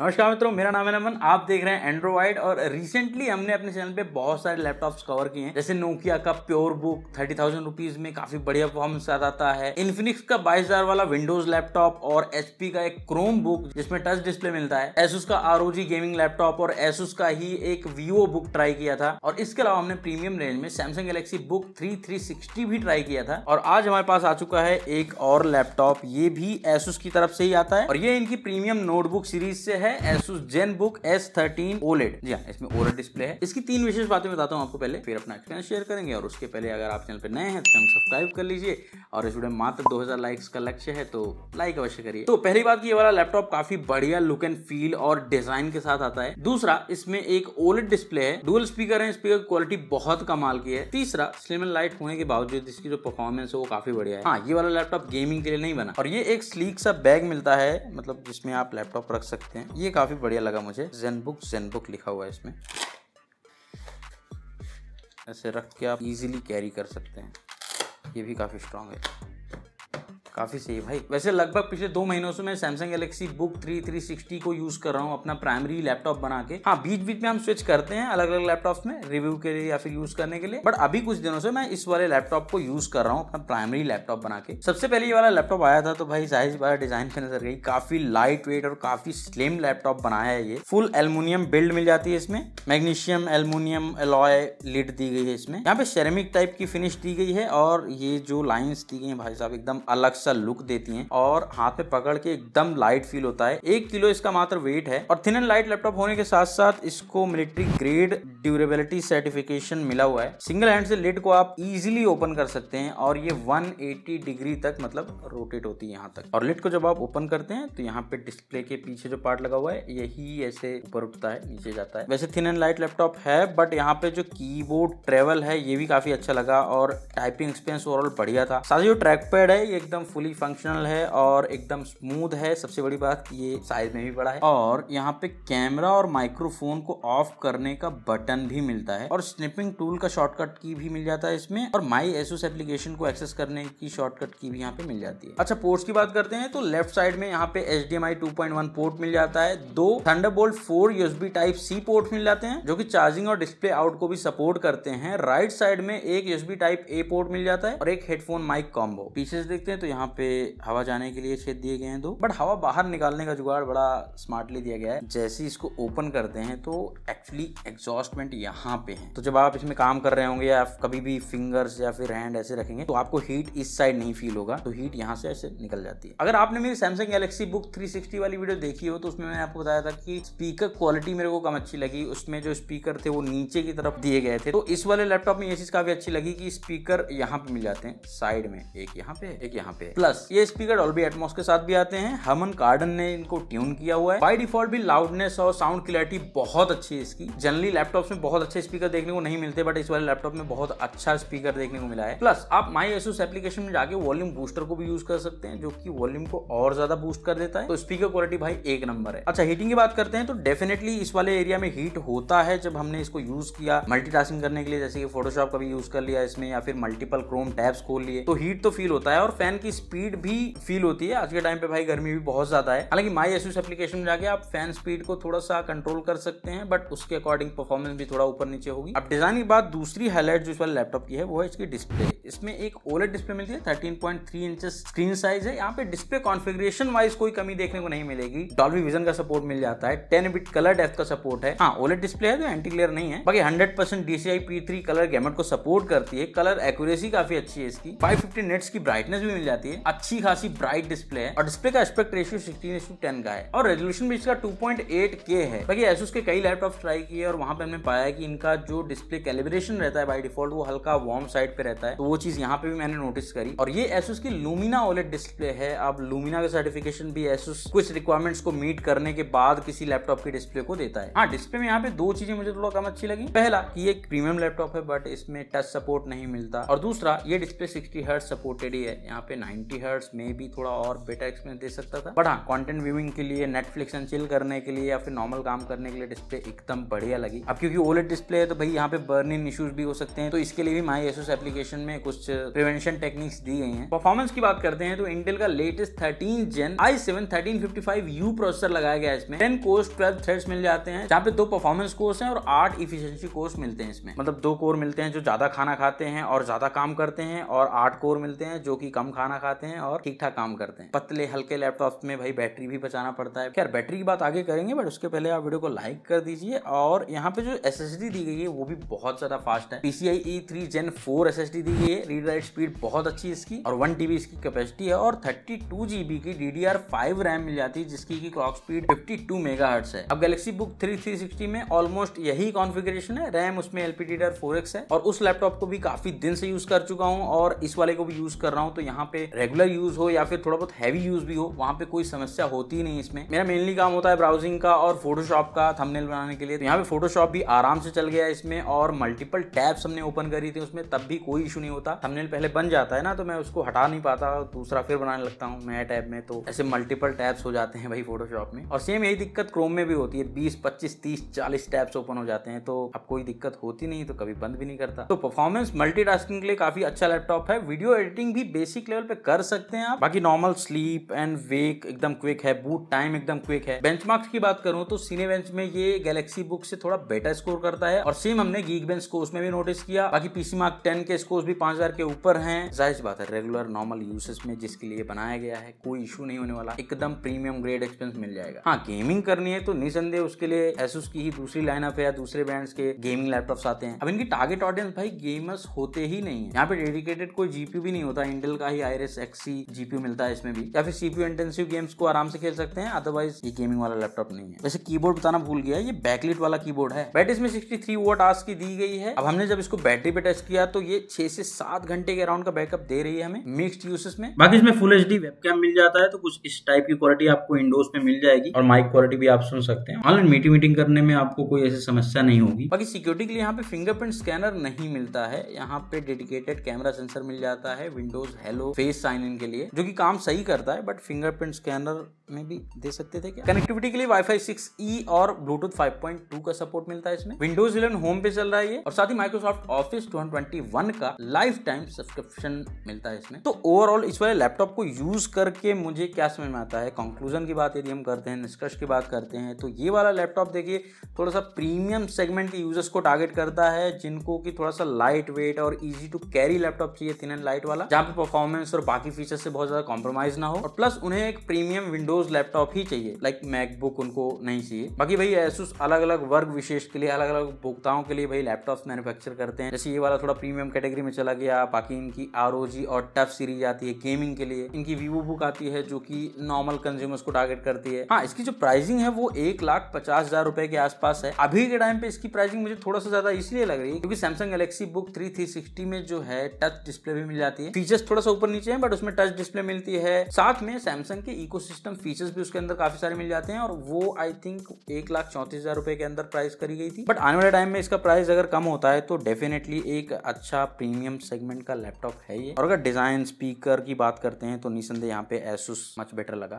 नमस्कार मित्रों मेरा नाम है नमन आप देख रहे हैं एंड्रॉइड और रिसेंटली हमने अपने चैनल पे बहुत सारे लैपटॉप्स कवर किए हैं जैसे नोकिया का pure book thirty thousand rupees में काफी बढ़िया परफॉर्मेंस आता है इन्फिनिक्स का बाईस हजार वाला विंडोज लैपटॉप और एचपी का एक क्रोम बुक जिसमें टच डिस्प्ले मिलता है एसूस का आर गेमिंग लैपटॉप और एसूस का ही एक वीवो बुक ट्राई किया था और इसके अलावा हमने प्रीमियम रेंज में Samsung Galaxy Book three three sixty भी ट्राई किया था और आज हमारे पास आ चुका है एक और लैपटॉप ये भी एसूस की तरफ से ही आता है और ये इनकी प्रीमियम नोटबुक सीरीज से है है Asus Zenbook S thirteen OLED जी हाँ इसमें ओलेड डिस्प्ले e है इसकी तीन विशेष बातें बताता हूँ आपको पहले फिर अपना एक्सपीरियंस शेयर करेंगे और उसके पहले अगर आप चैनल पर नए हैं तो चैनल सब्सक्राइब कर लीजिए और इस वीडियो में मात्र दो लाइक्स का लक्ष्य है तो लाइक अवश्य करिए तो पहली बात ये वाला लैपटॉप काफी बढ़िया लुक एंड फील और डिजाइन के साथ आता है दूसरा इसमें एक ओलेड डिस्प्ले e है डुअल स्पीकर है स्पीकर क्वालिटी बहुत कमाल की है तीसरा स्लिम एंड लाइट होने के बावजूद इसकी जो परफॉर्मेंस है वो काफी बढ़िया है हाँ ये वाला लैपटॉप गेमिंग के लिए नहीं बना और ये एक स्लीक सा बैग मिलता है मतलब जिसमें आप लैपटॉप रख सकते हैं ये काफ़ी बढ़िया लगा मुझे जेन बुक जेन बुक लिखा हुआ है इसमें ऐसे रख के आप इजीली कैरी कर सकते हैं ये भी काफ़ी स्ट्रांग है काफ़ी सही भाई वैसे लगभग पिछले दो महीनों से मैं Samsung Galaxy Book three three sixty को यूज़ कर रहा हूँ अपना प्राइमरी लैपटॉप बना के हाँ बीच बीच में हम स्विच करते हैं अलग अलग लैपटॉप में रिव्यू के लिए या फिर यूज़ करने के लिए बट अभी कुछ दिनों से मैं इस वाले लैपटॉप को यूज़ कर रहा हूँ अपना प्राइमरी लैपटॉप बना के सबसे पहले ये वाला लैपटॉप आया था तो भाई साइज वाला डिज़ाइन पे नजर गई काफ़ी लाइट वेट और काफ़ी स्लिम लैपटॉप बनाया है ये फुल एलमुनियम बिल्ड मिल जाती है इसमें मैग्नीशियम एलमुनियम एलॉय लिड दी गई है इसमें यहाँ पे सेरेमिक टाइप की फिनिश दी गई है और ये जो लाइन्स दी गई है भाई साहब एकदम अलग सा लुक देती हैं और हाथ पे पकड़ के एकदम लाइट फील होता है एक किलो इसका मात्र वेट है और थिन एंड लाइट लैपटॉप होने के साथ साथ इसको मिलिट्री ग्रेड ड्यूरेबिलिटी सर्टिफिकेशन मिला हुआ है सिंगल हैंड से लिड को आप इजिली ओपन कर सकते हैं और ये वन डिग्री तक मतलब रोटेट होती है यहाँ तक और लिड को जब आप ओपन करते हैं तो यहाँ पे डिस्प्ले के पीछे जो पार्ट लगा हुआ है यही ऐसे ऊपर उठता है नीचे जाता है वैसे थिन एंड लाइट लैपटॉप है बट यहाँ पे जो कीबोर्ड ट्रेवल है ये भी काफी अच्छा लगा और टाइपिंग एक्सपीरियंस ओवरऑल बढ़िया था साथ ही जो ट्रैक पैड है ये एकदम फुली फंक्शनल है और एकदम स्मूथ है सबसे बड़ी बात ये साइज में भी बड़ा है और यहाँ पे कैमरा और माइक्रोफोन को ऑफ करने का बटन भी मिलता है और स्निपिंग टूल का शॉर्टकट की भी मिल जाता है इसमें और माई एसूस एप्लीकेशन को एक्सेस करने की शॉर्टकट की भी यहाँ पे मिल जाती है अच्छा पोर्ट्स की बात करते हैं तो लेफ्ट साइड में यहाँ पे H D M I two point one port मिल जाता है दो Thunderbolt four USB type C port मिल जाते हैं जो की चार्जिंग और डिस्प्ले आउट को भी सपोर्ट करते हैं राइट साइड में एक यूएसबी टाइप ए पोर्ट मिल जाता है और एक हेडफोन माइक कॉम्बो पीछे देखते हैं तो यहाँ यहाँ पे हवा जाने के लिए छेद दिए गए हैं दो बट हवा बाहर निकालने का जुगाड़ बड़ा स्मार्टली दिया गया है जैसे इसको ओपन करते हैं तो एक्चुअली एग्जॉस्टमेंट यहाँ पे है तो जब आप इसमें काम कर रहे होंगे या कभी भी फिंगर्स या फिर हैंड ऐसे रखेंगे तो आपको हीट इस साइड नहीं फील होगा तो हीट यहाँ से ऐसे निकल जाती है अगर आपने मेरी सैमसंग गैलेक्सी बुक थ्री वाली वीडियो देखी हो तो उसमें मैंने आपको बताया था कि स्पीकर क्वालिटी मेरे को कम अच्छी लगी उसमें जो स्पीकर थे वो नीचे की तरफ दिए गए थे तो इस वाले लैपटॉप में ये चीज काफी अच्छी लगी कि स्पीकर यहाँ पे मिल जाते हैं साइड में एक यहाँ पे एक यहाँ पे प्लस ये स्पीकर भी एटमोस के साथ भी आते हैं हमन कार्डन ने इनको ट्यून किया हुआ है बाई डिफॉल्ट भी लाउडनेस और साउंड क्लियरिटी बहुत अच्छी है इसकी जनरली लैपटॉप में बहुत अच्छे स्पीकर देखने को नहीं मिलते बट इस वाले लैपटॉप में बहुत अच्छा स्पीकर देखने को मिला है प्लस आप माई एसूस एप्लीकेशन में जाके वॉल्यूम बूस्टर को भी यूज कर सकते हैं जो कि वॉल्यूम को और ज्यादा बूस्ट कर देता है तो स्पीकर क्वालिटी भाई एक नंबर है अच्छा हीटिंग की बात करते हैं तो डेफिनेटली इस वाले एरिया में हीट होता है जब हमने इसको यूज किया मल्टीटास्किंग करने के लिए जैसे कि फोटोशॉप का भी यूज कर लिया इसमें या फिर मल्टीपल क्रोम टैब्स खोल लिए तो हीट तो फील होता है और फैन की स्पीड भी फील होती है आज के टाइम पे भाई गर्मी भी बहुत ज्यादा है हालांकि माई एसूस एप्लीकेशन में जाके आप फैन स्पीड को थोड़ा सा कंट्रोल कर सकते हैं बट उसके अकॉर्डिंग परफॉर्मेंस भी थोड़ा ऊपर नीचे होगी अब डिजाइन की बात दूसरी हाईलाइट जो इस वाले लैपटॉप की है वो है इसकी डिस्प्ले इसमें एक ओलेट डिस्प्ले मिलती है thirteen point three inch screen size है यहाँ पे डिस्प्ले कॉन्फिग्रेशन वाइज कोई कमी देखने को नहीं मिलेगी डॉल्वी विजन का सपोर्ट मिल जाता है टेन बिट कलर डेफ का सपोर्ट है हाँ ओलेट डिस्प्ले है तो एंटी क्लियर नहीं है बाकी hundred percent DCI P three colour gamut को सपोर्ट करती है कलर एक्यूरेसी काफी अच्छी है इसकी फाइव फिफ्टी नेट्स की ब्राइटनेस भी मिल जाती है जाती है अच्छी खासी ब्राइट डिस्प्ले है और डिस्प्ले का एस्पेक्ट रेशियो सिक्सटीन टेन का है और रेजोल्यूशन भी इसका टू पॉइंट एट के है बाकी एसूस के कई लैपटॉप ट्राई किए और वहां पर हमने पाया कि इनका जो डिस्प्ले कैलिब्रेशन रहता है बाई डिफॉल्ट वो हल्का वार्म साइड पे रहता है तो वो चीज यहाँ पे भी मैंने नोटिस करी और ये एसूस की लूमिना ओलेट डिस्प्ले है अब लूमिना का सर्टिफिकेशन भी एसूस कुछ रिक्वायरमेंट्स को मीट करने के बाद किसी लैपटॉप की डिस्प्ले को देता है हाँ डिस्प्ले में यहाँ पे दो चीजें मुझे थोड़ा कम अच्छी लगी पहला कि ये प्रीमियम लैपटॉप है बट इसमें टच सपोर्ट नहीं मिलता और दूसरा ये डिस्प्ले सिक्सटी हर्ट सपोर्टेड ही है यहाँ पे नाइन 90 हर्ट्स में भी थोड़ा और बेटर एक्सपीरियंस दे सकता था बट हाँ कॉन्टेंट व्यूइंग के लिए नेटफ्लिक्स एंड चिल करने के लिए या फिर नॉर्मल काम करने के लिए डिस्प्ले एकदम बढ़िया लगी अब क्योंकि ओलेट डिस्प्ले है तो भाई यहाँ पे बर्न इन इशूज भी हो सकते हैं तो इसके लिए भी माई एसोस एप्लीकेशन में कुछ प्रिवेंशन टेक्निक्स दी गई हैं परफॉर्मेंस की बात करते हैं तो इंटेल का latest thirteen gen i seven thirteen fifty five U processor लगाया गया इसमें टेन कोर्स ट्वेल्व थ्रेड मिल जाते हैं जहाँ पे दो परफॉर्मेंस कोर्स है और आठ इफिशियंसी कोर्स मिलते हैं इसमें मतलब दो कोर मिलते हैं जो ज्यादा खाना खाते हैं और ज्यादा काम करते हैं और आठ कोर मिलते हैं जो कि कम खाना खाते आते हैं और ठीक ठाक काम करते हैं पतले हल्के लैपटॉप में भाई बैटरी भी बचाना पड़ता है खैर बैटरी की बात आगे करेंगे बट उसके पहले आप वीडियो को लाइक कर दीजिए और यहाँ पे जो एस दी गई है वो भी बहुत ज्यादा फास्ट है PCI e three gen four S दी गई है रीड राइट स्पीड बहुत अच्छी इसकी और वन टीबी इसकी कैपेसिटी है और थर्टी टू जीबी की D D R five RAM मिल जाती है जिसकी की clock speed fifty two mega hertz है अब Galaxy Book three three sixty में ऑलमोस्ट यही कॉन्फिग्रेशन है रैम उसमें आर फोर एक्स है और उस लैपटॉप को भी काफी दिन से यूज कर चुका हूँ और इस वाले को भी यूज कर रहा हूँ तो यहाँ पे रेगुलर यूज़ हो या फिर थोड़ा बहुत हैवी यूज़ भी हो वहाँ पे कोई समस्या होती नहीं इसमें मेरा मेनली काम होता है ब्राउजिंग का और फोटोशॉप का थंबनेल बनाने के लिए तो यहाँ पे फोटोशॉप भी आराम से चल गया इसमें और मल्टीपल टैब्स हमने ओपन करी थी उसमें तब भी कोई इशू नहीं होता थंबनेल पहले बन जाता है ना तो मैं उसको हटा नहीं पाता दूसरा फिर बनाने लगता हूँ नया टैब में तो ऐसे मल्टीपल टैब्स हो जाते हैं भाई फोटोशॉप में और सेम यही दिक्कत क्रोम में भी होती है बीस पच्चीस तीस चालीस टैब्स ओपन हो जाते हैं तो अब कोई दिक्कत होती नहीं तो कभी बंद भी नहीं करता तो परफॉर्मेंस मल्टी के लिए काफी अच्छा लैपटॉप है वीडियो एडिटिंग भी बेसिक लेवल पे कर सकते हैं आप बाकी नॉर्मल स्लीप एंड वेक एकदम क्विक है बूट टाइम एकदम क्विक है बेंच की बात करूं तो सीने बेंच में ये गैलेक्सी बुक से थोड़ा बेटर स्कोर करता है और सेम हमने गीक बेंच स्कोर्स में भी नोटिस किया बाकी पीसी मार्क टेन के स्कोर्स भी पांच हजार के ऊपर है जाहिर बात है रेगुलर नॉर्मल यूसेज में जिसके लिए बनाया गया है कोई इशू नहीं होने वाला एकदम प्रीमियम ग्रेड एक्सपेंस मिल जाएगा हाँ गेमिंग करनी है तो निसंदेह उसके लिए एसुस की ही दूसरी लाइनअप है या दूसरे ब्रांड्स के गेमिंग लैपटॉप्स आते हैं अब इनकी टारगेट ऑडियंस भाई गेमर्स होते ही नहीं है यहाँ पे डेडिकेटेड कोई जीपी भी नहीं होता इंडल का ही आयरस एस एक्सी जीपीयू मिलता है इसमें भी या फिर सीपीयू इंटेंसिव गेम्स को आराम से खेल सकते हैं अदरवाइज ये गेमिंग वाला लैपटॉप नहीं है वैसे कीबोर्ड बताना भूल गया ये बैकलिट वाला कीबोर्ड है बैटरी इसमें सिक्सटी थ्री वोट आज की दी गई है अब हमने जब इसको बैटरी पे टेस्ट किया तो ये छह से सात घंटे के अराउंड का बैकअप दे रही है हमें मिक्सड यूसेस में बाकी इसमें फुल एच डी वेबकैम मिल जाता है तो कुछ इस टाइप की क्वालिटी आपको इंडोज में मिल जाएगी और माइक क्वालिटी भी आप सुन सकते हैं ऑनलाइन मीटिंग मीटिंग करने में आपको कोई ऐसी समस्या नहीं होगी बाकी सिक्योरिटी के लिए यहाँ पे फिंगरप्रिंट स्कैनर नहीं मिलता है यहाँ पे डेडिकेटेड कैमरा सेंसर मिल जाता है Windows Hello face sign in के लिए जो कि काम सही करता है बट फिंगरप्रिंट स्कैनर में भी दे सकते थे क्या कनेक्टिविटी के लिए सिक्स ई e और ब्लूटूथ 5.2 का सपोर्ट मिलता है इसमें विंडोज इलेवन होम पे चल रहा है ये और साथ ही माइक्रोसॉफ्ट ऑफिस वन का लाइफ टाइम सब्सक्रिप्शन मिलता है इसमें तो ओवरऑल इस वाले लैपटॉप को यूज करके मुझे क्या समझ में आता है कंक्लूजन की बात यदि हम करते हैं निष्कर्ष की बात करते हैं तो ये वाला लैपटॉप देखिए थोड़ा सा प्रीमियम सेगमेंट के यूजर्स को टारगेट करता है जिनको की थोड़ा सा लाइट वेट और इजी टू कैरी लैपटॉप चाहिए थिन एंड लाइट वाला जहां परफॉर्मेंस और बाकी फीचर से बहुत ज्यादा कॉम्प्रोमाइज ना हो और प्लस उन्हें एक प्रीमियम विंडो विंडोज लैपटॉप ही चाहिए लाइक मैकबुक उनको नहीं चाहिए बाकी भाई एसूस अलग अलग वर्ग विशेष के लिए अलग अलग उपभोक्ताओं के लिए भाई लैपटॉप मैन्युफैक्चर करते हैं जैसे ये वाला थोड़ा प्रीमियम कैटेगरी में चला गया बाकी इनकी आर और टफ सीरीज आती है गेमिंग के लिए इनकी वीवो बुक आती है जो की नॉर्मल कंज्यूमर्स को टारगेट करती है हाँ इसकी जो प्राइसिंग है वो एक लाख पचास हजार रुपए के आसपास है अभी के टाइम पे इसकी प्राइसिंग मुझे थोड़ा सा ज्यादा इसलिए लग रही है क्योंकि Samsung Galaxy Book three three sixty में जो है टच डिस्प्ले भी मिल जाती है फीचर्स थोड़ा सा ऊपर नीचे है बट उसमें टच डिस्प्ले मिलती है साथ में सैमसंग के इको सिस्टम फीचर्स भी उसके अंदर काफ़ी सारे मिल जाते हैं और वो आई थिंक एक लाख चौंतीस हज़ार रुपए के अंदर प्राइस करी गई थी बट आने वाले टाइम में इसका प्राइस अगर कम होता है तो डेफिनेटली एक अच्छा प्रीमियम सेगमेंट का लैपटॉप है ये और अगर डिज़ाइन स्पीकर की बात करते हैं तो निसंदेह यहाँ पे एसुस मच बेटर लगा